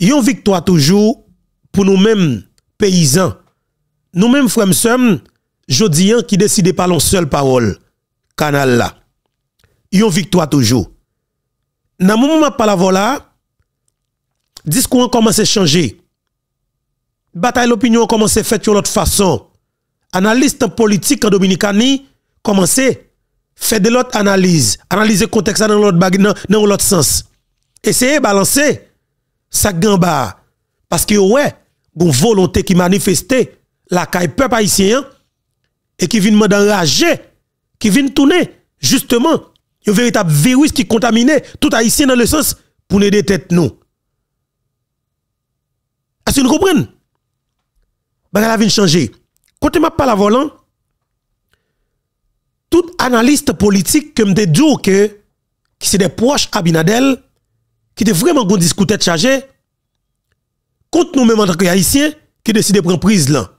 Yon victoire toujours pour nous-mêmes paysans, nous-mêmes frères sommes jodiens hein, qui décident par l'on seule parole, canal là. ont victoire toujours. Dans mon moment où la là, discours commence à changer. Bataille l'opinion commence à faire de l'autre façon. analystes politiques en Dominicani commencé à faire de l'autre analyse. Analyser le contexte dans l'autre sens. Essayer de balancer ça gamba parce que ouais une volonté qui manifestait la caille peuple haïtien hein, et qui vient d'enrager. qui vient tourner justement un véritable virus qui contaminait tout haïtien dans le sens pour nous têtes nous est-ce que nous comprenez ben, la a changer quand je parle la volant hein. tout analyste politique que me dit que qui c'est des proches Abinadel qui était vraiment bon discours tête chargé, contre nous-mêmes en tant que haïtiens, qui décide de prendre prise là.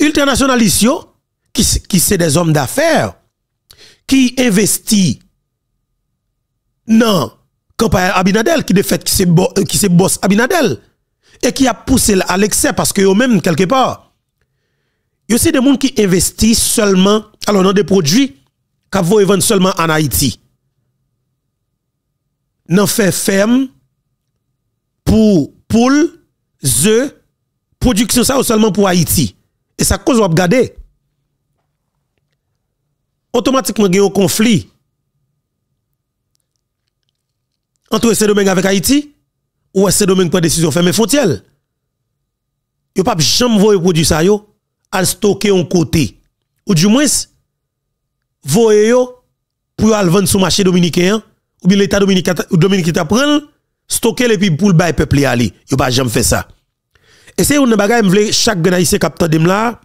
Internationalistes, qui, qui sont des hommes d'affaires, qui investissent dans campagne Abinadel, qui de fait, qui c'est boss Abinadel, et qui a poussé à l'excès parce que eux même quelque part, y a des gens qui investissent seulement, alors dans des produits, qui vont vendre seulement en Haïti nan fait ferme pour poule, œufs, production ça ou seulement pour Haïti. Et ça cause ou regarder. Automatiquement, il y un conflit entre ce domaine avec Haïti ou ces domaine prend décision ferme frontière. a pas jamais voyer produit ça yo à stocker en côté ou du moins voyer yo pour aller vendre sur marché dominicain ou bien l'État dominicain t'apprend, stocker les puis pour le peuple aller. Yo pas jamais fait ça. Et c'est une bagaille m'vle chaque ben haïtien cap tandem là,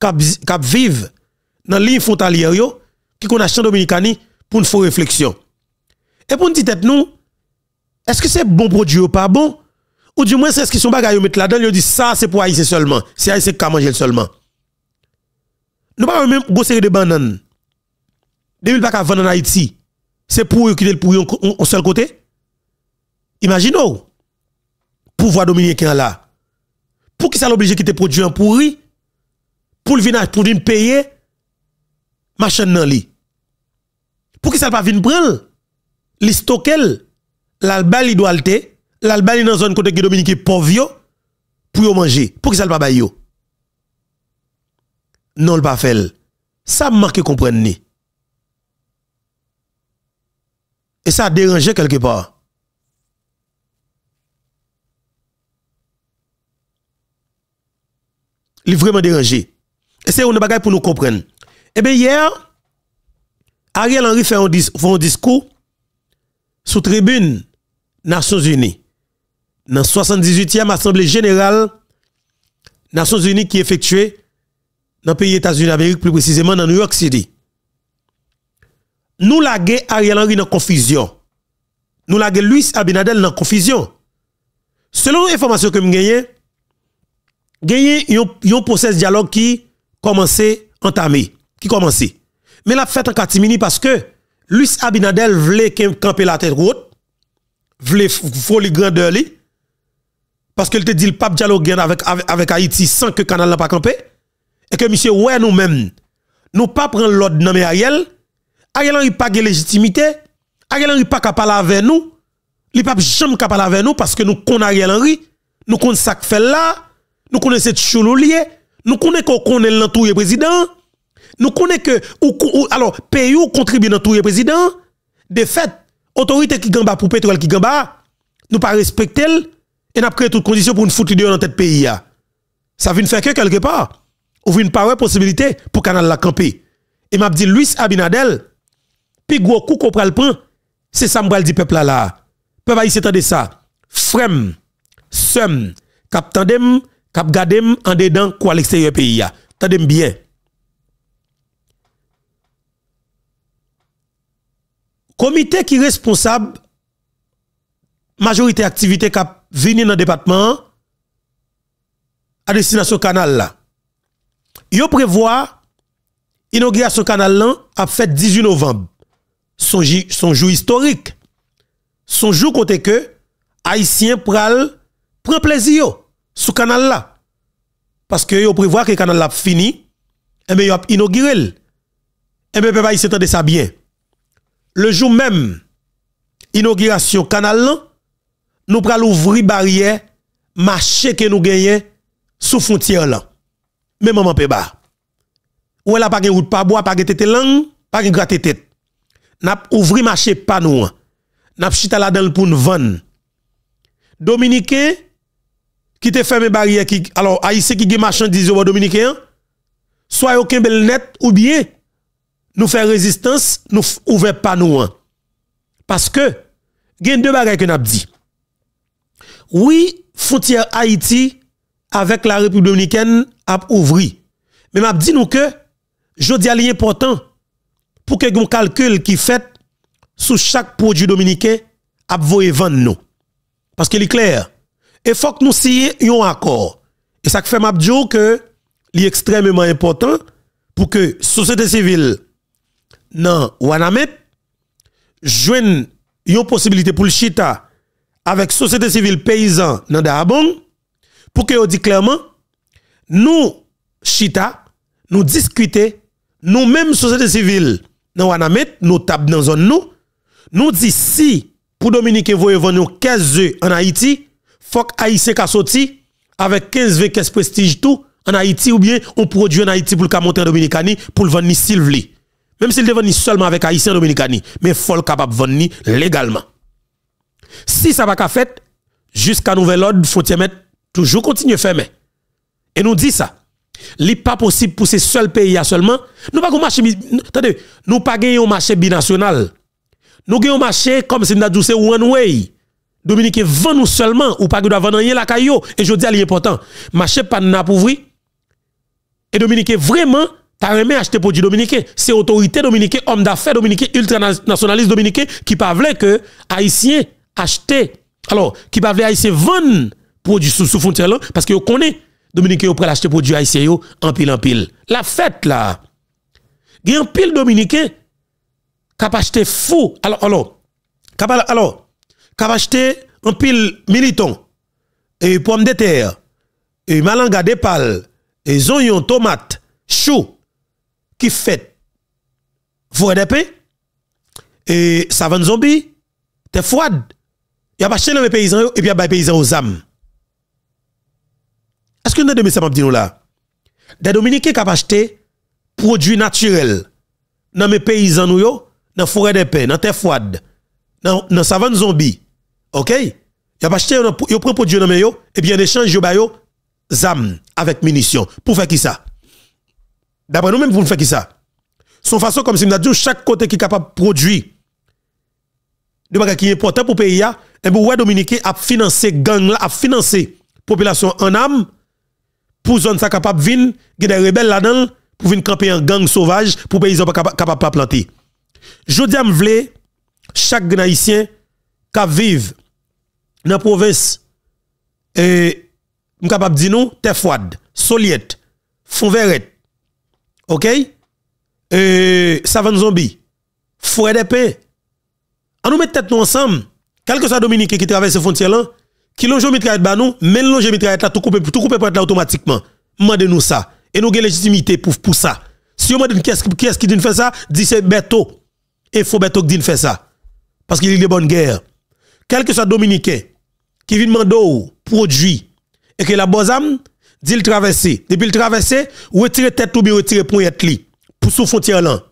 cap cap vive dans ligne frontalière yo qui qu'on a dominicani pour une fausse réflexion. Et pour une petite tête nous, est-ce que c'est bon produit ou pas bon ou du moins c'est ce qu'ils sont bagaille mettent là-dedans, Ils dit ça c'est pour haïtien seulement, c'est haïtien qui manger seulement. Nous pas même bosser de bananes. 2000 pas vendre en Haïti c'est pour quitter le pourri un seul côté. Imaginez-vous. Imaginons, pouvoir dominicain là, pour qui ça l'oblige te produit un pourri, pour le vinage, pour venir payer, machin dans li. Pour qui ça pas venir prendre, li stocker, l'alba li doit l'alba li dans zone côté que Dominique pauvre pour manger. Pour qui ça pas Non, Non le pas fait. Ça manque comprendre ni. Et ça a dérangé quelque part. Il est vraiment dérangé. Et c'est une bagaille pour nous comprendre. Eh bien, hier, Ariel Henry fait un, discours sous tribune Nations Unies. Dans la 78e Assemblée Générale Nations Unies qui est effectuée dans le pays États-Unis d'Amérique, plus précisément dans New York City nous lagué Ariel Henry dans confusion. Nous lagué Luis Abinadel dans confusion. Selon l'information que nous gagné, il y a un process dialogue qui commençait entamé, qui commençait. Mais la fête en catimini parce que Luis Abinadel voulait camper la tête haute, voulait folie grandeur parce qu'il te dit le pape dialogue avec, avec, Haïti sans que le canal n'a pas campé, et que monsieur, ouais, nous-mêmes, nous pas prendre l'ordre dans Ariel, Ariel Henry pas de légitimité. Ariel Henry pas capable avec nous. Il pas jamais parler avec nous parce que nous connaissons Ariel Henry. Nous connaissons ça fait là. Nous connaissons cette choloulier. Nous connaissons qu'on connaît l'entouré président. Nous connaissons que, ou, alors, pays ou contribue à tout président. De fait, autorité qui gamba pour pétrole qui gamba, nous pas respecter et avons créé toutes conditions pour nous foutre dehors dans tête pays. Ça vient faire que quelque part, ou vient pas possibilité pour canal la camper. Et m'a dit Luis Abinadel, puis gros coup qu'on pral c'est ça m'bral dit peuple là là. Peuple ici de ça. Frem, sem, cap tandem, cap gadem en dedans quoi l'extérieur pays Tandem bien. Comité qui est responsable majorité activité cap vini dans le département à destination canal là. Yo prévoit inauguration canal là à fait 18 novembre. Sonjou historik. Sonjou kote ke Aisyen pral pran plezi yo sou kanal la. Paske yo priwa ke kanal la fini, eme yo ap inogirel. Eme pe ba isyatade sa bien. Le jou mem inogirasyon kanal la, nou pral ouvri barye mache ke nou genye sou fontyer la. Memo man pe ba. Ou ela pa gen yon pabwa, pa gen tete lang, pa gen grat tete. n'a ouvri marché panou n'a chita la dans pour vendre dominicain qui te ferme barrière qui alors haïtien qui gagne marchandise au dominicain soit aucun bel net ou bien nous faire résistance nous pas nous. parce que gagne deux bagages que n'a dit oui frontière Haïti avec la République dominicaine a ouvri mais m'a dit nous que je dis important pour que un calcul qui fait sous chaque produit dominicain à vendre nous. Parce qu'il est clair. Et faut que nous signions un accord. Et ça fait dire que est extrêmement important pour que société civile non Wanamet joigne une possibilité pour le chita avec société civile paysan dans Darabon pour que on dit clairement nous chita nous discuter nous-mêmes société civile dans Wanamet, nous dans zone nous. Nous disons si pour Dominique voye vendre 15 œufs en Haïti, faut que Haïtien sorti avec 15 œufs, 15 prestige tout en Haïti ou bien on produit en Haïti pour le monter en Dominicani pour le vendre s'il Même s'il devait seulement avec Haïtien Dominicani, mais faut capable vendre légalement. Si ça va pas fait jusqu'à nouvel ordre mettre toujours à fermé Et nous disons ça n'est pas possible pour ces seuls pays seulement. Nous pas marché, attendez, nous pas un marché binational. Nous avons un marché comme si nous avons one way. Dominique vend nous seulement ou pas que vendre rien la caillou et je dis à l'important. Marché pas n'a Et Dominique vraiment T'as aimé acheter produit Dominique. C'est l'autorité Dominique, homme d'affaires Dominique, ultranationaliste Dominique qui parlait que Haïtiens achètent. Alors, qui parlait Haïtiens vendent produits sous, sous frontière là, parce qu'ils connaît. Dominicains pour acheter produit haïtien en pile en pile. La fête là. Il y a un pile Dominicain qui a acheté fou. Alors, alors, alors, qui a acheté un pile militant, et pommes de terre, et malanga de pal, et oignons, tomates, chou, qui fait des d'épée, et ça savane zombie, t'es froide. Il a acheté dans les paysans, et puis il y a des paysans aux âmes. Est-ce que nous avons ça dire là? Des Dominicains qui ont acheté produits naturels dans mes paysans, dans la forêt des paix, dans la terre froide, dans la savane zombie. OK? Ils ont acheté, ils produits dans mes et bien en échange, ils ont armes avec munitions. Pour faire qui ça? D'après nous-mêmes, pour faire qui ça? Son façon comme si nous dit chaque côté qui est capable de produire de manière qui est important pour le pays, et eh pour ben, les Dominicains, a financé gang, a financé population en âme pour zone ça capable vin, il des rebelles là-dedans pour venir camper en gang sauvage pour paysan pas capable pas planter. Je dis à chaque haïtien qui vive dans la province et capable dire nous terre froide, soliette, OK euh va zombie, fouet paix. On nous met tête nous ensemble, quel que soit Dominique qui traverse ces frontières là qui Kilonjon mitraillette ba nous, mais longe mitraillette là tout couper tout couper pour être là automatiquement. mande nous ça et nous avons légitimité pour ça. Si on demande qui est-ce qui est fait ça, dit c'est Beto. Et faut Beto qui dit faire ça parce qu'il y a de bonne guerre. Quel que soit dominicain qui vient demander produit et que la bozam dit le traverser. Depuis le traverser, retirer tête ou bien retirer point li pour sous frontière là.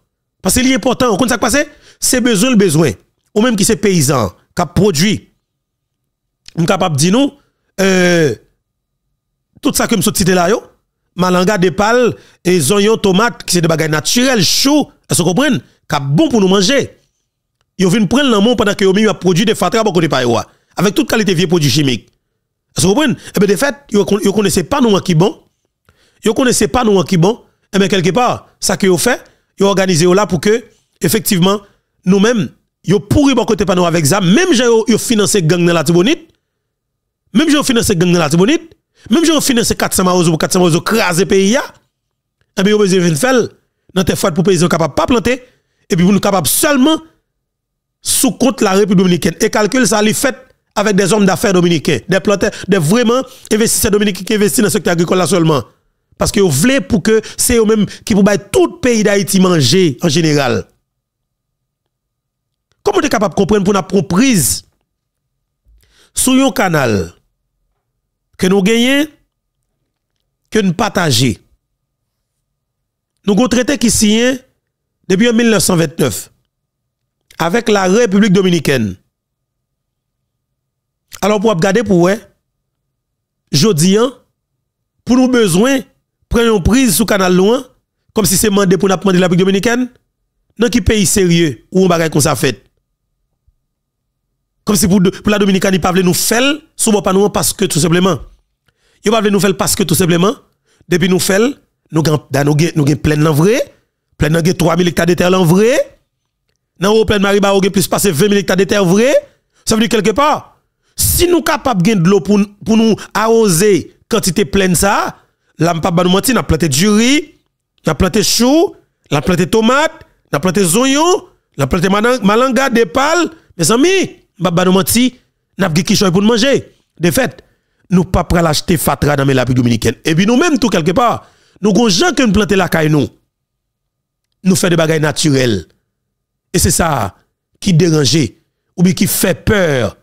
Parce qu'il est important, on qui ça passer, c'est besoin le besoin. Ou même qui c'est paysan qui a produit je suis capable de dire tout ça que je cité là, yo, malanga de pal, et tomate, qui c'est des bagages naturels, chauds, est-ce que vous comprenez? Qui bon pour nous manger. Ils viennent prendre le monde pendant que ils ont produit des fatras de côté Avec toute qualité de vieux produits chimiques. vous comprenez? Eh bien, de fait, ils ne connaissaient pas nous qui bon. Ils ne connaissaient pas nous qui bon. Eh bien, quelque part, ça que vous fait, ils organisé là pour que, effectivement, nous-mêmes, ils pourri bon côté pas nous avec ça. Même j'ai financé gang dans la Tibonite même si on finance gang la Tibonite, même si on finance 400 euros pour 400 marozo craser pays, eh bien, on a besoin de faire dans tes fautes pour paysans capables pas planter, et puis pour nous capable seulement sous compte la République dominicaine. Et calcul ça, les fait avec des hommes d'affaires dominicains, des planteurs, des vraiment investisseurs dominicains qui investissent dans le secteur agricole seulement. Parce que vous voulez pour que c'est eux-mêmes qui pour tout le pays d'Haïti manger en général. Comment vous êtes capable de comprendre pour la prise sur un canal que nous gagnons, que nous partageons. Nous avons traité qui depuis 1929 avec la République dominicaine. Alors pour regarder pour dis hein, pour nous besoin prenons prise sur canal loin comme si c'est mandé pour nous prendre la République dominicaine dans qui pays sérieux où on va comme ça fait. Comme si pour, la Dominicaine, ils ne pas nous faire sous bon nous parce que tout simplement, ils ne pas nous faire parce que tout simplement, depuis nous faire, nous avons nous plein en vrai, plein de 3 000 hectares de terre en vrai, dans plein de Mariba, nous plus passer 20 000 hectares de terre vrai, ça veut dire quelque part, si nous sommes capables de l'eau pour, nous arroser quantité pleine ça, là, nous pas nous mentir, nous planté du riz, nous a planté chou, nous a planté tomate, nous a planté oignons, nous a planté malanga, des pales, mes amis. Ma nous menti, n'a pas pour manger. De fait, nous pas prêt l'acheter fatra dans la labos dominicaine. Et puis nous-mêmes, tout quelque part, nous avons gens qui nous plantent la caille nous. Nous faisons des bagailles naturels. Et c'est ça qui dérange ou bien qui fait peur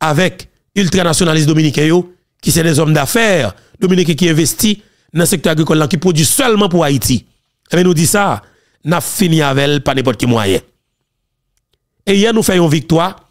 avec ultranationalistes dominicains qui sont des hommes d'affaires dominicains qui investit dans le secteur agricole qui produit seulement pour Haïti. Et nous dit ça, n'a fini avec pas n'importe qui moyen. Et hier nous faisons victoire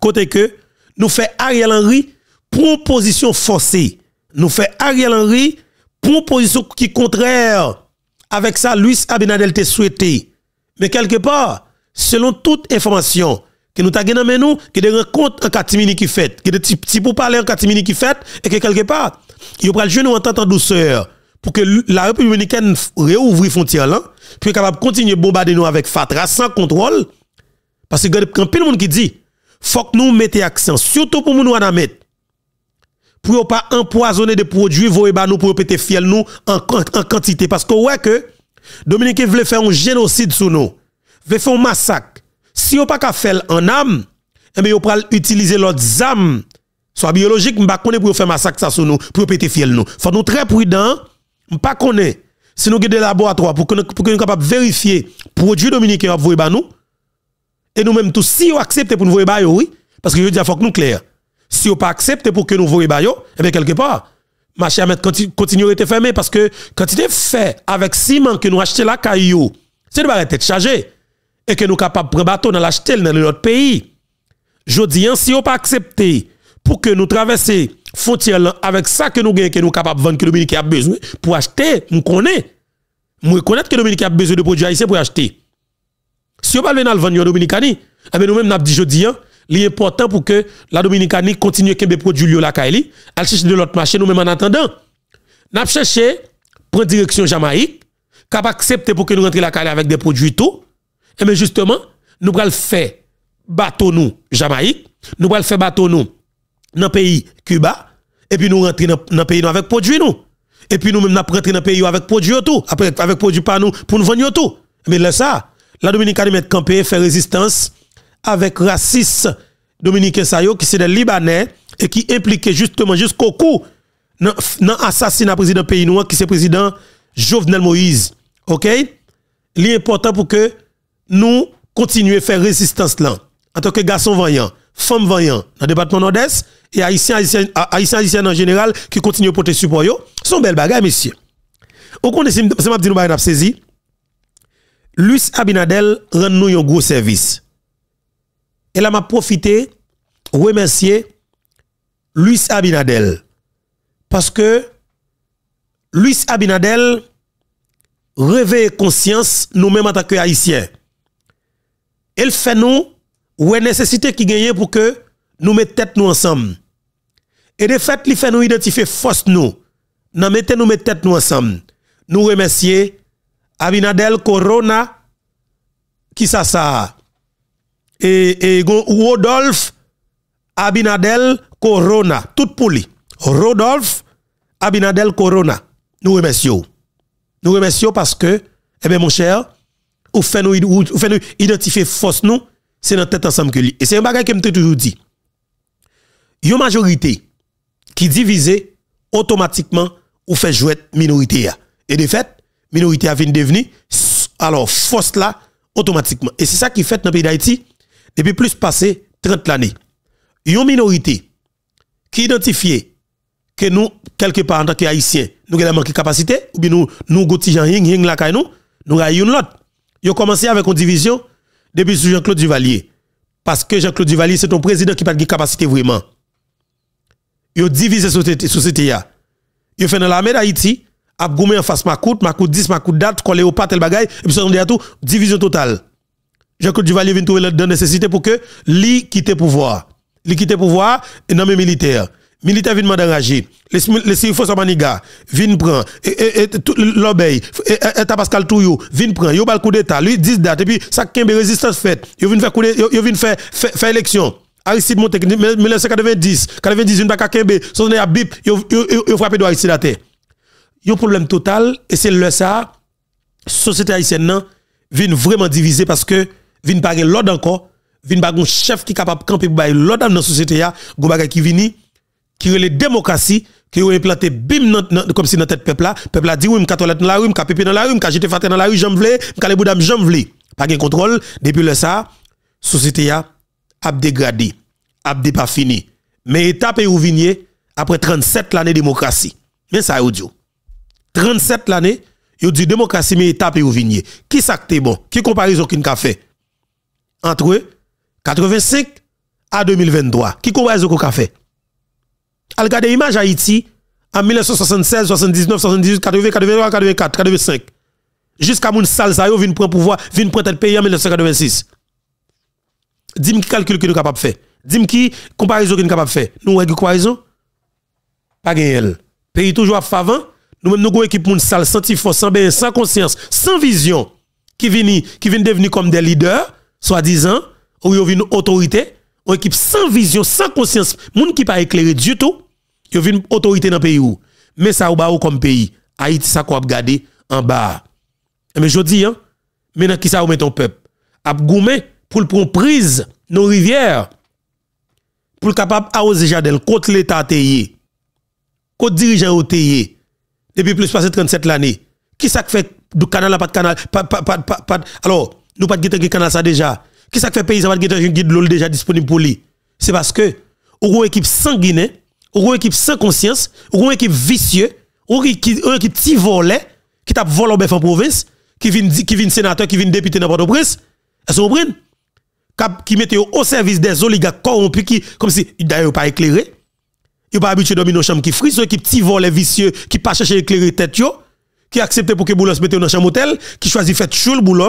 Côté que nous fait Ariel Henry proposition forcée. Nous fait Ariel Henry proposition qui contraire avec ça Luis Abinadel te souhaité. Mais quelque part, selon toute information que nous avons nous, que des rencontres en Katimini qui fait, que des petits pour parler en Katimini qui fait, et que quelque part, il y le jeu nous entendre en douceur pour que la République dominicaine réouvre frontière là, puis capable de continuer à bombarder nous avec fatra sans contrôle. Parce que quand y monde qui dit, faut que nous mettons accent, surtout pour nous en mettre. Pour pas empoisonner des produits, vous nous pour péter fiel nous en, quantité. Parce que ouais que Dominique veut faire un génocide sur nous, veut faire un massacre. Si vous pas faire en âme, eh bien, vous pouvez utiliser l'autre âme, soit biologique, je ne pour faire massacre sur nous, pour péter fiel nous. Faut nous très prudents, je ne connais Si nous avons des laboratoires pour que nous soyons capables de vérifier produits dominicains, vous nous et nous-mêmes tous, si vous acceptez pour nous voir bayo, oui, parce que je dis, il faut que nous clair. Si vous pas pour que nous voyons bayo, eh bien, quelque part, ma chère mère continue à être fermé parce que quand il est fait avec ciment que nous achetons la caillou, c'est de arrêter tête chargée. Et que nous sommes capables de prendre bateau dans l'acheter dans notre pays. Je dis, hein, si vous pas pour que nous traversions frontière avec ça que nous gagnons, que nous sommes capables de vendre, que Dominique a besoin pour acheter, nous connaissons. Nous connaissons que Dominique a besoin de produits haïtiens pour acheter. Si vous parlez dans le vendre en Dominicanie, eh nous-mêmes, nous dit jeudi, hein, l'important pour que la Dominicanie continue à produire produits la Kaili, elle cherche de l'autre marché, nous-mêmes en attendant. Nous cherché prendre direction Jamaïque, capable accepter pour que nous rentrions la Kaili avec des produits tout. Et eh mais justement, nous allons faire bateau nous Jamaïque, nous allons faire bateau nous dans le pays Cuba, et puis nous rentrons dans le pays nous avec produits nous. Et puis nous-mêmes, nous rentrons dans le pays avec produits tout, après, avec produits pas nous, pour nous vendre tout. Mais eh là, ça, la Dominique met campé fait résistance avec raciste Dominique Sayo qui c'est des Libanais et qui impliquait justement jusqu'au coup dans l'assassinat président pays noir qui c'est président Jovenel Moïse. OK L'important pour que nous continuions à faire résistance là en tant que garçon vaillant, femme vaillant dans le département nord-est et haïtien haïtien en général qui continue à porter support yo. Son belles bagages messieurs. Au compte de m'a dit nous pas saisi Luis Abinadel rend nous un gros service. Et là, m'a profité remercier Luis Abinadel. Parce que Luis Abinadel réveille conscience nous-mêmes en tant que haïtiens. Elle fait nous ou nécessité qui gagne pour que nous mettions nous ensemble. Et de fait, il fait nous identifier force nous. Nous mettons nous tête nous ensemble. Nous remercier Abinadel Corona, qui ça ça? Et, et Rodolphe Abinadel Corona, tout pour lui. Rodolphe Abinadel Corona, nous remercions. Nous remercions parce que, eh bien mon cher, ou fait nous, identifier force nous, c'est notre tête ensemble que lui. Et c'est un bagage que je toujours dit. Une majorité qui divise automatiquement ou fait jouer minorité. Et de fait, minorité a venu devenir, alors force là, automatiquement. Et c'est ça qui fait dans le pays d'Haïti, depuis plus passé 30 l'année. Une minorité qui identifie que nous, quelque part en tant haïtiens nous avons manqué de capacité, ou bien nous, nous, goutigeons, nous, la nous, nous avons une autre. Ils ont commencé avec une division depuis Jean-Claude Duvalier. Parce que Jean-Claude Duvalier, c'est ton président qui n'a pas de capacité vraiment. Ils ont divisé la société. Ils ont fait dans l'armée d'Haïti, Abgoumé en face ma ma Makout 10, Makout date, collé au pas tel bagay, et puis on dit à tout, division totale. Jean-Claude Duvalier vient trouver la nécessité pour que lui quitte le pouvoir. Lui quitte le pouvoir, et nomme militaire. Militaire vient demander agir. Les Sirifos Maniga, vient prendre. Et l'obéi, et Pascal Touyou, vient prendre. Yo bal coup d'état, lui 10 dates, et puis ça kembe résistance faite. Yo vient faire coup yo vient faire faire élection. Aristide y 1990, 98, pas kembe, son a bip, yo frappé de Aristide à terre un problème total et c'est le ça société haïtienne vient vraiment diviser parce que vient pas l'ordre encore vient pas un chef qui est capable de camper pour l'ordre dans la société ya qui vini qui est la démocratie qui ont implanté bim comme si dans tête peuple là peuple a dit oui me dans la rue me dans la rue me jeter dans la rue j'aime vle dans calé boudam j'aime vle pas de contrôle depuis le ça société a dégradé a pas fini mais étape où ou après 37 l'année démocratie mais ça audio 37 l'année, il dit démocratie mais étape et vignier. Qui ça que bon? Qui comparaison qu'il a fait? Entre 85 à 2023. Qui comparaison qu'on a fait? Al regarder image Haïti en 1976, 79, 78, 80, 81, 84, 85. Jusqu'à mon salsa yo vin prendre pouvoir, vin prendre le pays en 1986. Dis-moi qui calcul que nous capable faire. Dis-moi qui comparaison qui nous capable faire. Nous, on comparaison? Pas gagné. Pays toujours à faveur nous-mêmes, nous avons une équipe sale, sans force, sans bien, sans conscience, sans vision, qui viennent qui vient devenir comme des leaders, soi-disant, ou ils une autorité. Une équipe sans vision, sans conscience, moun qui pas éclairé du tout, ils une autorité dans le pays. Où. Mais ça, ou ou comme pays. Haïti, ça qu'on gade gardé en bas. Eh, mais je dis, hein, maintenant qui ça ou met ton peuple? A pour le prendre prise nos rivières, pour le capable arroser jadel, contre l'État contre dirigeant teye depuis plus de 37 l'année. Qui ça fait du canal à pas de canal pas, pas, pas, pas, Alors, nous pas de qui canal ça déjà. Qui ça fait pays ça pas de guide l'eau déjà disponible pour lui C'est parce que ou une équipe sans sanguinaire, ou une équipe sans conscience, ou une équipe vicieuse, ou une équipe qui vole, qui tape vol en province, qui vient qui sénateur, qui vient député dans Port-au-Prince. Est-ce que vous comprenez Qui mettent au service des oligarques corrompus qui comme si d'ailleurs pas éclairé ils pas habitué dominer dans chambre qui frise, qui petit les vicieux, qui pas chercher éclairer tête yo, qui accepte pour que Boulos mette dans chambre hôtel, qui choisit faire chou le Boulos,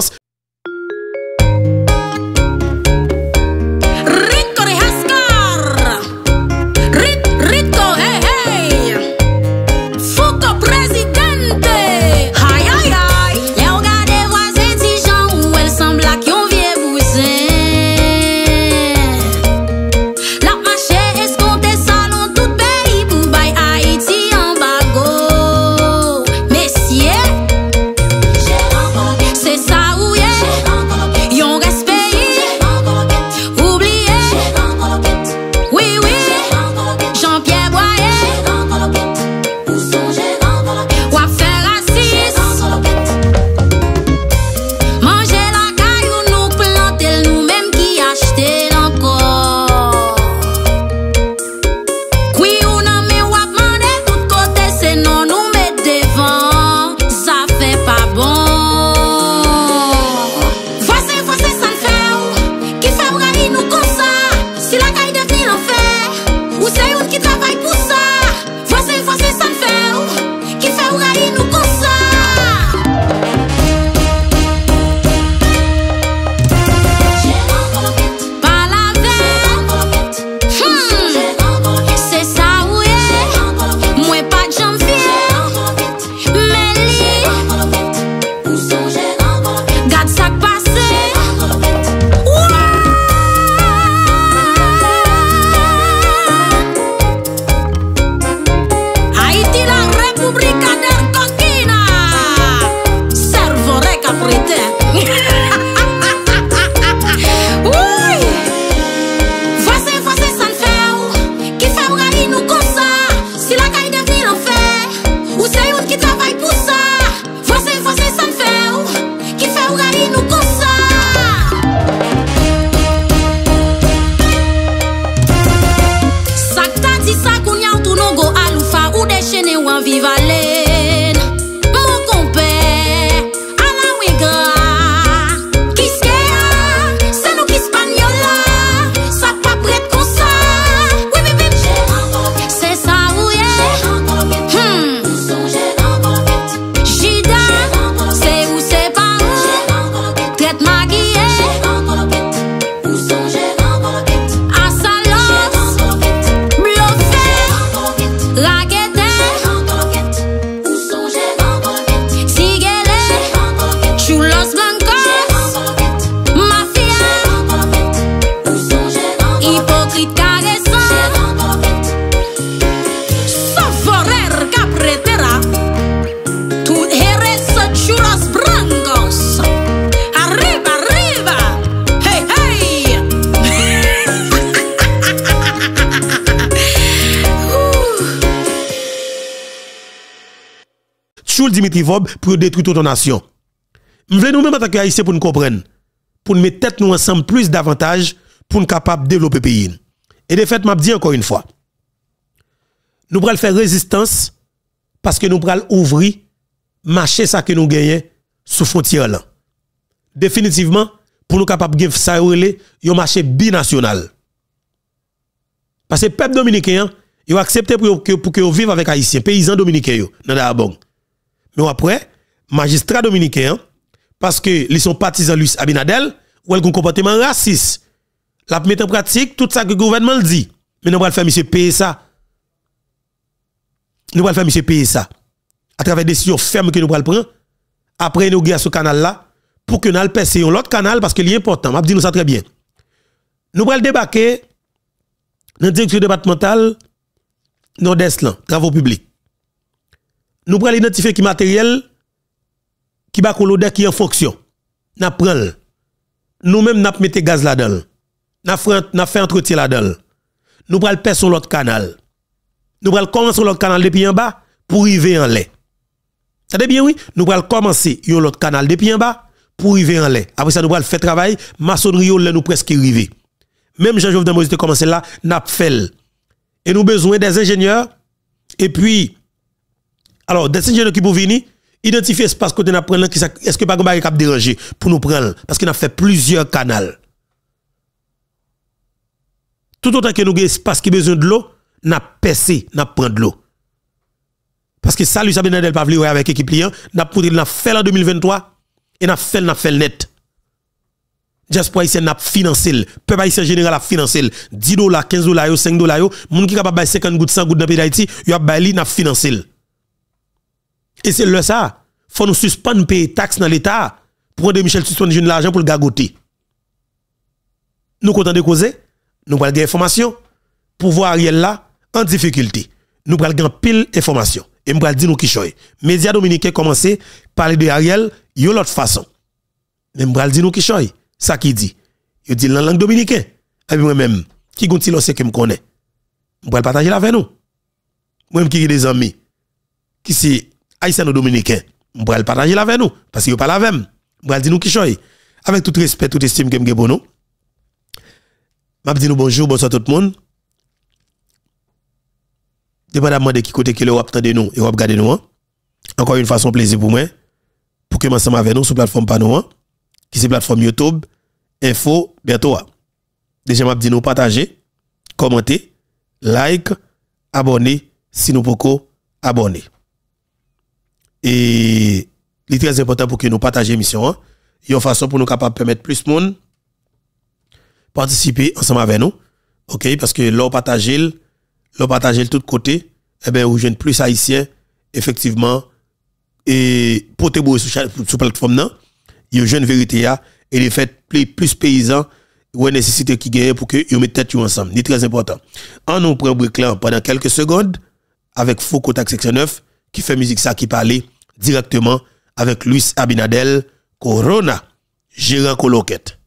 Dimitri Vob pour détruire toute nation. je veux nous-mêmes en tant pour nous comprendre, pour nous mettre tête nous ensemble plus davantage pour nous capables de développer le pays. Et de fait, m'a dis encore une fois, nous prenons faire résistance parce que nous prenons ouvrir marché ça que nous gagnons sous frontière là. Définitivement, pour nous capables de ça, un marché binational. Parce que le peuple dominicain, il a accepté pour que pour que avec haïtien, paysan dominicain yo dans la banque. Mais après, magistrat dominicain, hein, parce que ils sont partisans Luis Abinadel, ou elle un comportement raciste. La mettre en pratique tout ça que le gouvernement dit. Mais nous allons faire monsieur payer ça. Nous allons faire monsieur payer ça. À travers des décisions fermes que nous allons prendre, après nous guerre ce canal là, pour que nous allons passer l'autre canal parce que est important. Je dis nous ça très bien. Nous allons débarquer dans le direction départementale nord-est, travaux publics nous prenons l'identifier qui matériel, qui va qui est en fonction. Nous prenons. nous même nous mettons gaz là-dedans. Nous faisons entretien là-dedans. Nous prenons le sur l'autre canal. Nous prenons commencer l'autre canal depuis en bas pour arriver en l'air. Ça bien, oui? Nous prenons commencer sur l'autre canal depuis en bas pour arriver en l'air. Après ça, nous prenons faire travail. Maçonnerie, nous presque arrivé. Même jean joseph Moïse a commencé là, nous fait. Et nous avons besoin des ingénieurs. Et puis, alors, des ingénieurs qui pour venir, identifier espace côté n'a prendre est-ce que pas un cap déranger pour nous prendre parce qu'il a fait plusieurs canaux. Tout autant que nous avons espace qui besoin de l'eau, n'a percé, n'a prendre de l'eau. Parce que ça, lui, Luis Abinadel Pavli, avec l'équipe client, n'a n'a fait en 2023 et n'a fait, n'a fait net. Jasper haïtienne n'a financé, peuple haïtien général a financé, 10 dollars, 15 dollars, 5 dollars, moun qui capable 50 gouttes, 100 gouttes dans le pays d'Haïti, yo a n'a financé. Et c'est le ça. Faut nous suspendre payer taxes dans l'État pour que Michel suspende de l'argent pour le gagoter. Nous comptons de causer, nous prenons des informations pour voir Ariel là en difficulté. Nous prenons pile d'informations. Et nous dire nous qui médias dominicains dominicain à parler de Ariel de l'autre façon. Mais nous dire nous qui C'est Ça qui dit. Il dit la langue dominicaine. Et moi-même, qui gonti ce que me connaît. nous vais partager avec nous. Moi-même qui des amis qui c'est haïtiens-dominicains, on va le partager avec nous, parce qu'ils pas la même. On va dire nous qui choy. Avec tout respect, tout estime que nous Je je dis nous bonjour, bonsoir tout le monde. Dépendamment de qui côté que l'Europe tendez nous et à gardez nous. Hein. Encore une fois, façon plaisir pour moi. Pour que ensemble avec nous sur la plateforme Panouan, hein. qui est la plateforme YouTube, info, bientôt. Hein. Déjà, je dis nous partager, commenter, like, abonner, si nous pouvons abonner. Et il est très important pour que nous partagions l'émission. Hein. Il y a une façon pour nous capables permettre plus de monde participer ensemble avec nous. OK? Parce que l'on partage, l'on partage de tous côtés, eh bien, vous jeunes plus haïtiens, effectivement, et pour sur sur plateforme, là Il y une vérité, hein. et les fait plus, plus paysans, ou nécessité qui gagne pour que vous mettez tête ensemble. C'est très important. En nous prenons pendant quelques secondes, avec Foucault Section 9, qui fait musique ça, qui parlait directement avec Luis Abinadel, Corona, gérant Coloquette.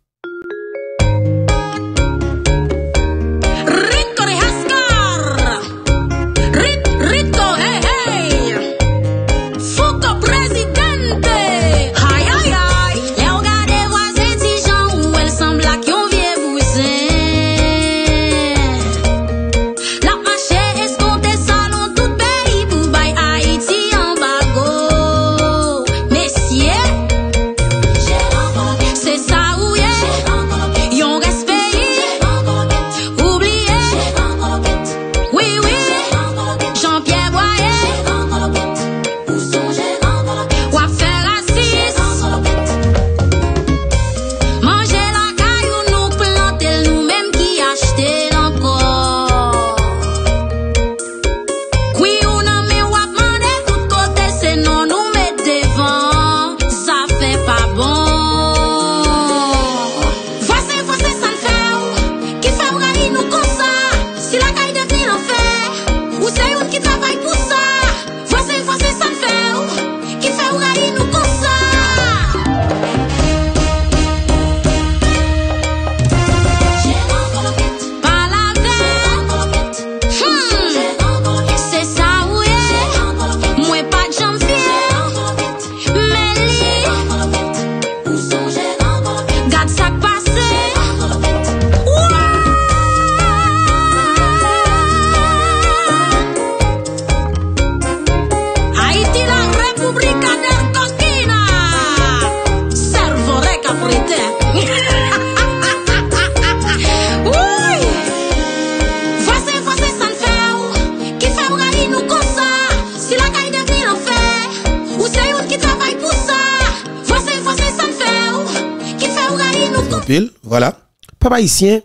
haïtien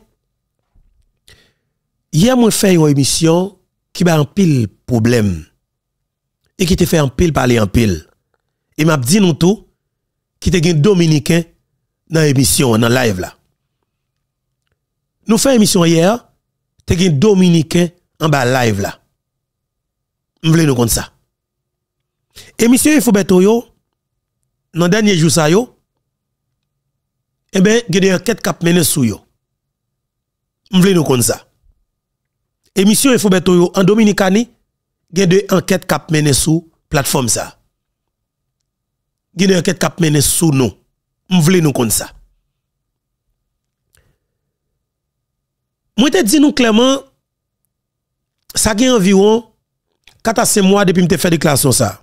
hier, moi, fait une émission qui a un pile problème. Et qui te fait un pile parler en pile. Et m'a dit nous tout, qui te un dominicain dans émission dans live là. Nous fait émission hier, te un dominicain en bas live là. M'vle nous comme ça. Émission il faut yo, dans dernier jour ça yo, eh ben, il y a des enquêtes qui mené sur yo. Mvle veut nous comme ça. Émission Info e Betoyo en Dominicani, il y enquête kap enquêtes qui sur sous plateforme ça. Il y a enquêtes qui sous nous. Mvle nous ça. te dis nous clairement ça gen environ 4 à 5 mois depuis que fait déclaration ça.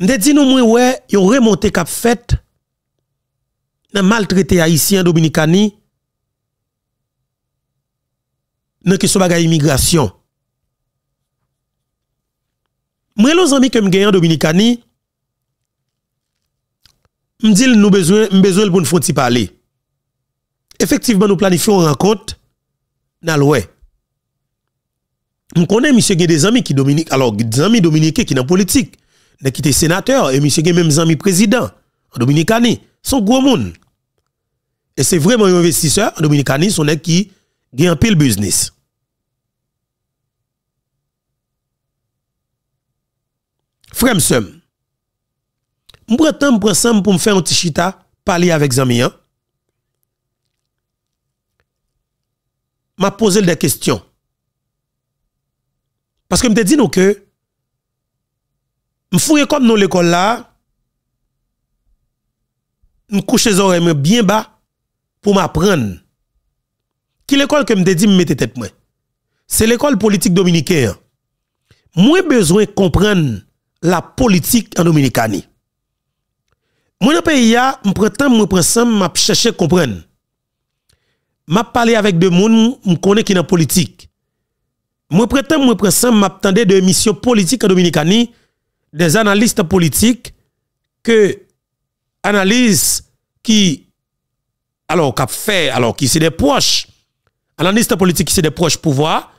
Je dis nous mwen ouais, yon remonté kap fête nan maltraité haïtien dominicani nan question bagay immigration moi les amis que me gagne dominicani me nous besoin besoin de nou fonti parler effectivement nous planifions une rencontre dans l'ouest on monsieur qui des amis qui Dominique alors des amis dominicains qui dans politique qui étaient sénateurs, et monsieur qui même amis présidents en Dominicani, son gros monde. Et c'est vraiment un investisseur en Dominicani, son nek qui gagne un pile business. Frère je m'prend temps pour me faire un petit chita, parler avec Zami. Hein. M'a posé des questions. Parce que me dit nous que me comme dans l'école là, me coucher les oreilles bien bas pour m'apprendre. Qui l'école que me dit me mettez tête moi C'est l'école politique dominicaine. Moi besoin comprendre la politique en Dominicanie. Moi dans pays a, me prends temps, me prends je m'a chercher comprendre. M'a parlé avec des monde me connais qui dans politique. Moi prends temps, me prends m'a m'attendais de mission politique en Dominicanie des analystes politiques que analyse qui, alors, fait, alors, qui c'est des proches, analyste politique qui c'est des proches pouvoir,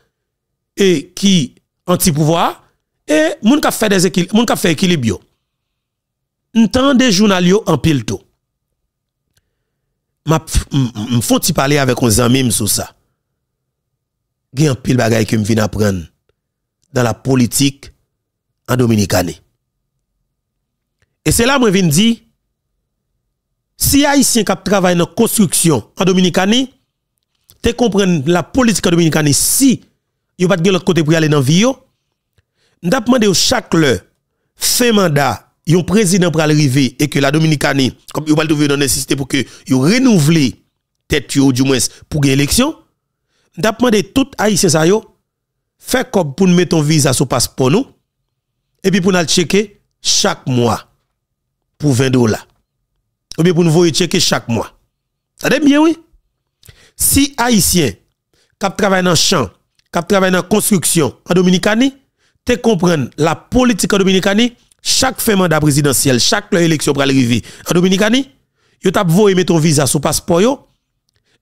et qui anti-pouvoir, et moun qui fait des équilibres, moun a fait équilibre. des journalistes en pile tout. faut parler avec un ami sur ça. Il y a pile bagay que viens apprendre dans la politique en Dominicane. Et c'est là que je viens dire, si Haïtien qui travaillent dans la construction en Dominicanie, t'es comprendre la politique en Dominicanie si yo pas de l'autre côté pour aller dans la vie yo. demander chaque heure fait mandat yon président pour arriver et que la Dominicanie comme yo pas trouver dans nécessité pour que yo renouveler tête yo du moins pour une élection. M't'a à tout haïtien ça yo fait comme pour mettre un visa sur passeport nous et puis pour nous checker chaque mois pour 20 dollars ou bien pour nous voir checker chaque mois. Ça dit bien, oui? Si Haïtien, qui travaille dans le champ, qui travaille dans la construction en Dominicanie, te comprendre la politique en Dominicanie, chaque de mandat présidentiel, chaque élection pour arriver en Dominicanie, yo tap voye mettre ton visa sur passeport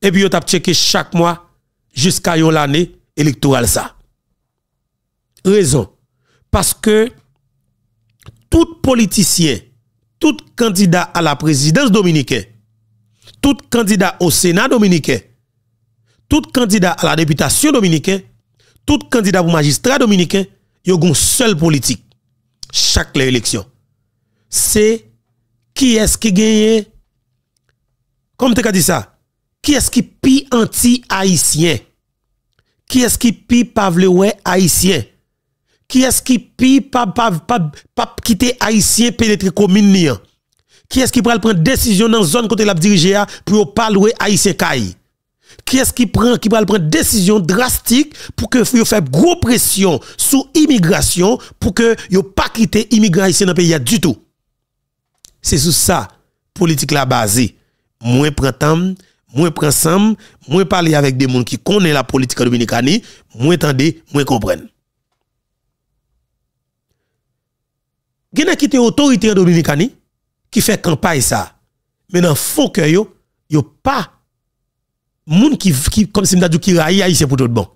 et puis yo tap checker chaque mois jusqu'à l'année électorale ça. Raison. Parce que tout politicien tout candidat à la présidence dominicaine, tout candidat au Sénat dominicain, tout candidat à la députation dominicaine, tout candidat au magistrat dominicain, y a une seule politique. Chaque élection. C'est qui est-ce qui gagne Comme tu as dit ça, qui est-ce qui pi anti-haïtien Qui est-ce qui pi ouais haïtien qui est-ce qui pi pas quitter Haïtien pénétrer commune ni Qui est-ce qui prend prendre décision dans zone côté la diriger pour pas louer Haïtien Qui est-ce qui prend qui va prendre décision drastique pour que vous fait gros pression sur immigration pour que yo pas quitter l'immigration haïtien dans pays du tout. C'est sur ça politique la basée. Moins prend temps, moins prend moins parler avec des gens qui connaît la politique dominicaine, moins tendez, moins comprennent. Gen qui était autorité dominicani qui fait campagne ça. Mais dans fond que yo, yo pas moun qui qui comme si m'da dit qui raille haïtien pour tout bon.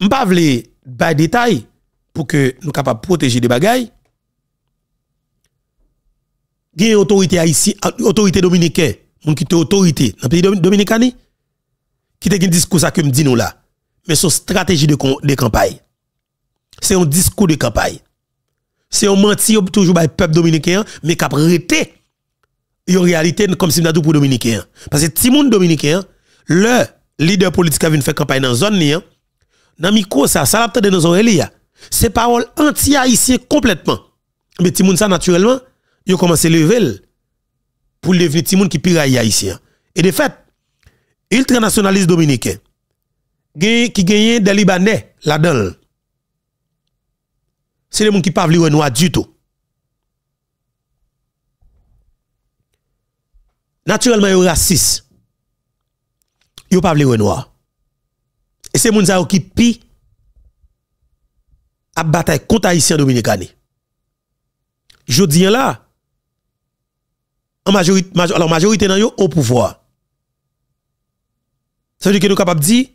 M'pa vle bay détail pour que nous capable protéger des bagailles. Gen autorité haïtien autorité dominicaine, moun qui était autorité dans pays dominicani qui te gen discours ça que me dit nous là. Mais son stratégie de, de campagne. C'est un discours de campagne c'est un menti toujours par le peuple dominicain, mais qui a prêté une réalité comme si pour dominicain. Parce que si monde dominicain, le leader politique qui vient faire campagne dans la zone, dans micro ça, ça l'a dans C'est une C'est parole anti-haïtien complètement. Mais Timoun ça naturellement, il commencé à lever pour devenir Timoun qui pire haïtien. Et de fait, ultranationaliste dominicain, qui gagne des Libanais là-dedans c'est les gens qui ne peuvent pas noir du tout. Naturellement, ils racistes. Ils ne peuvent pas le noir. Et c'est les gens qui pi à bataille contre haïtiens Dominicains. Je dis là, en majorité, alors majorité au pouvoir. Ça veut dire que nous sommes capables de dire,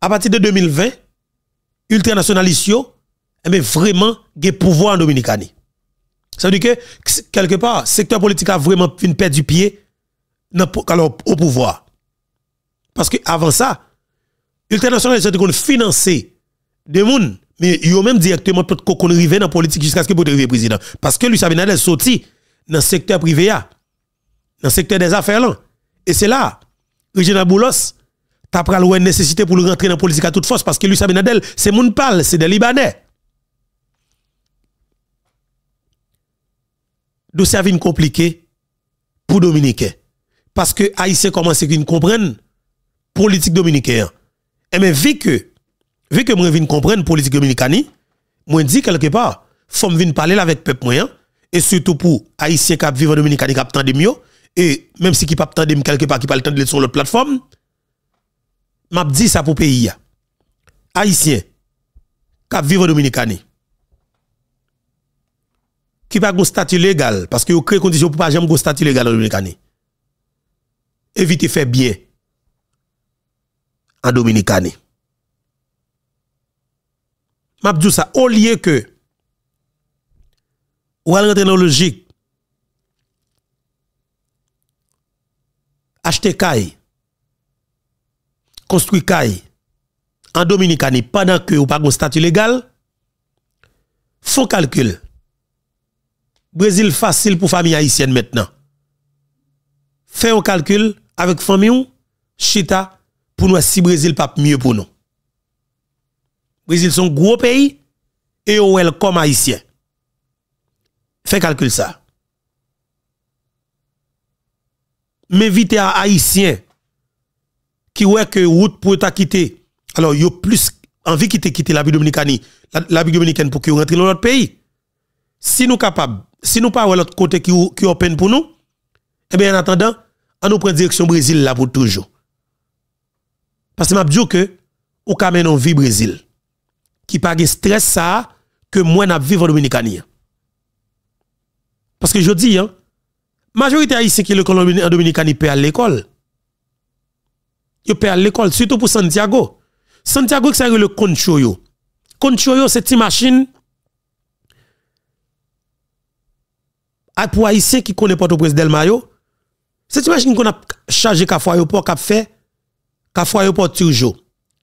à partir de 2020, ultranationalistes mais eh ben, vraiment, il y a pouvoir en Ça veut dire que, quelque part, le secteur politique a vraiment une perte du pied alors, au pouvoir. Parce que avant ça, l'ultra c'était qu'on financer des gens, mais ils ont même directement peut qu'on arrive dans la politique jusqu'à ce que vous arriver président. Parce que Luis est sorti dans le secteur privé, dans le secteur des affaires. Là. Et c'est là, Régional Boulos, tu as pris la nécessité pour rentrer dans la politique à toute force parce que Luis Abinadel, c'est mon pal, c'est des Libanais. dossier vient compliqué pour Dominicains. Parce que haïtien commence à comprendre la politique dominicaine. Et eh mais vu que, vu que de comprendre comprendre politique dominicaine, moi dis quelque part, faut me parler avec peuple moyen et surtout pour haïtien qui vivent en Dominicaine qui attendent mieux et même si qui pas quelque part qui pas le temps de sur l'autre plateforme, m'a dit ça pour pays haïtiens qui vivent en Dominicaine qui pas un statut légal, parce que vous créez conditions pour pas jamais un statut légal en Dominicane. Évitez faire bien en Dominicanie. Mabdou ça, au lieu que vous avez rentrer logique, acheter caille, construire caille en Dominicane pendant que vous pas un statut légal, font calcul Brésil facile pour famille haïtienne maintenant. Fais un calcul avec famille chita pour nous si Brésil pas mieux pour nous. Brésil sont gros pays et on comme haïtien. Fais calcul ça. vite à haïtien qui voit que route pour ta quitter. Alors yo plus envie quitter quitter la Dominicaine, la, la Dominicaine pour qu'il rentre dans notre pays. Si nous capables si nous pas l'autre côté qui qui open pour nous, eh bien en attendant, on nous prend direction Brésil là pour toujours. Parce que m'a dit que au Cameroun on vit Brésil qui pas stress ça que moi n'a vivre dominicain. Parce que je dis hein, majorité ici qui le en dominicain peut à l'école. Ils à l'école surtout pour Santiago. Santiago c'est le concho yo. Concho yo c'est une machine pour haïtien qui connaît pas au président Delmayo, c'est une machine qu'on a chargé qu'à fois pour qu'a fait qu'à fois pour toujours,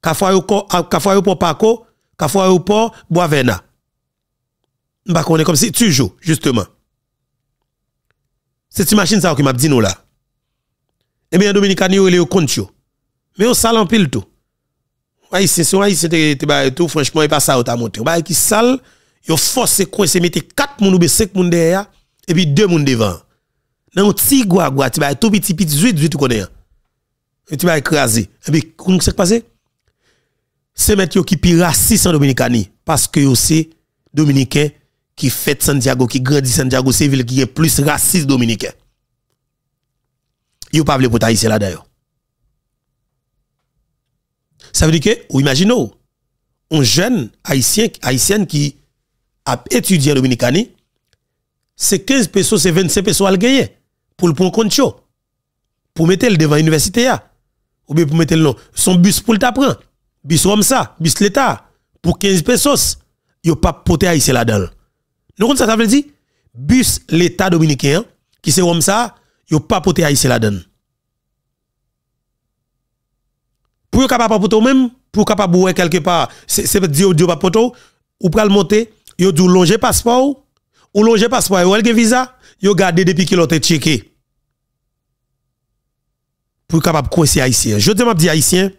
qu'à fois pour Paco, qu'à fois pour Boavena. Bah qu'on est comme si toujours, justement. Cette machine ça qui m'a dit nous là. Eh bien Dominicani il est au compte Mais on sale en pile tout. Haïtien, si haïtien te tout franchement il pas ça au ta monter. Bah qui sale, il force coin se mettre 4 moun ou 5 moun derrière et puis deux monde devant. Dans un petit guagua, tu vas tout petit petit zuit zuit tu connais. Et tu vas écraser. Et puis qu'est-ce qui passé C'est mettre qui pire raciste en Dominicani parce que aussi dominicain qui fête Santiago, qui grandit Santiago, c'est ville qui est plus raciste dominicain. a pas voulu pour ici là d'ailleurs. Ça veut dire que, ou imaginez, un jeune haïtien, haïtienne qui a étudié en Dominicanie, c'est 15 pesos, c'est 25 pesos à gagner pour le prendre compte Pour mettre le devant l'université ah. Ou bien pour mettre le nom. Son bus pour le t'apprendre. Bus comme ça, bus l'État. Pour 15 pesos, il n'y a pas poté haïtien là-dedans. Nous avons ça, ça veut dire? Bus l'État dominicain, hein, qui c'est comme ça, il n'y a pas poté haïtien là-dedans. Pour capable poté même, pour capable quelque part, c'est dire ou pas poto ou pour le monter, il y du longer passeport ou longer passeport, ou elle visa, yo gardé depuis qu'il été checké. Pour capable croiser haïtien. Je te m'a dit haïtien.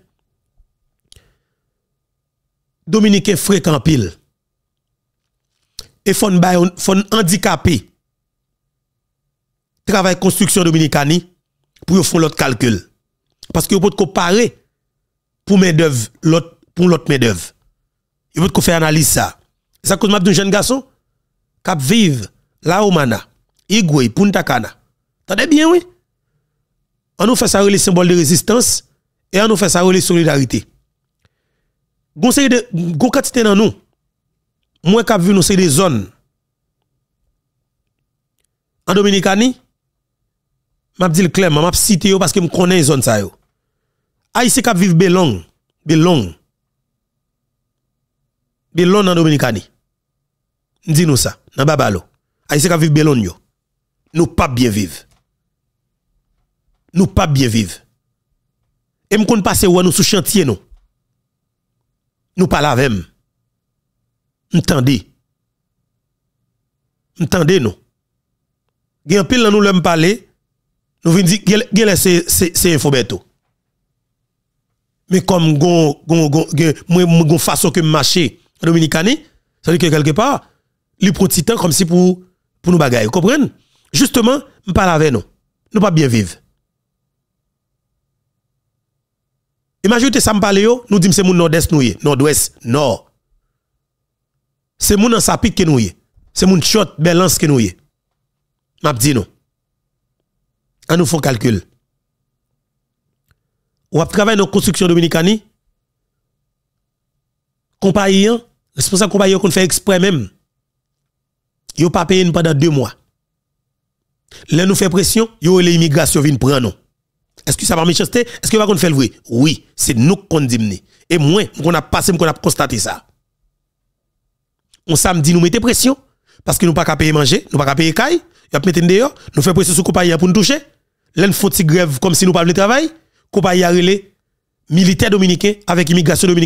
Dominicain fréquent pile. Et font fon handicapé. Travail construction dominicani pour faire l'autre calcul. Parce que vous pouvez comparer pour mes d'œuvre l'autre pour l'autre mes d'œuvre. Vous pouvez faire analyse ça. Ça cause m'a un jeune garçon Kapviv, Laoumana, Igwe, Puntakana. Tade bien we? Anou fè sarou li simbol de rezistans e anou fè sarou li solidarite. Gou katite nan nou, mwen kapviv nou sey de zon an Dominikani, map di l klem, map site yo paske m konen zon sa yo. A yisi kapviv be long, be long. Be long an Dominikani. dis-nous ça, dans Babalo. Haïtien ah, qui vivre Belon Nous pas bien vivre. Nous pas bien vivre. Et me qu'on passer ouais nous sous chantier nous. Nous pas la même. Entendez, entendez nous. Gen pile nous l'aime parler. Nous vin dire gen c'est c'est faux beto. Mais comme gon gon gon moi mon façon que marcher Dominicani, ça veut dire que quelque part les titan comme si pour pour nous bagailler. Comprenez Justement, nous parle avec nous. Nous pas bien vivre. Imaginez que ça me parle nous nous que c'est mon nord-est nous nord-ouest, nord. C'est mon sapik que nous C'est mon shot balance que nous y. M'a dit non. On nous font calcul. On avons travaillé dans construction dominicani. Compagnie, responsable compagnie qu'on fait exprès même Yo pas payé pendant deux mois. Là nous fait pression, yo les immigrations viennent prendre nous. Est-ce que ça va méchanceté Est-ce que va qu'on fait le vrai Oui, c'est nous qu'on dimné. Et moi, qu'on a passé, qu'on a constaté ça. On samedi nous mettait pression parce que nous pas qu'à payer manger, nous pas qu'à payer caille, y a mettre dehors, nous fait pression sur compagnie pour nous toucher. Là nous faisons grève comme si nous pas le travail, compagnie a relé militaire dominicain avec immigration dominicaine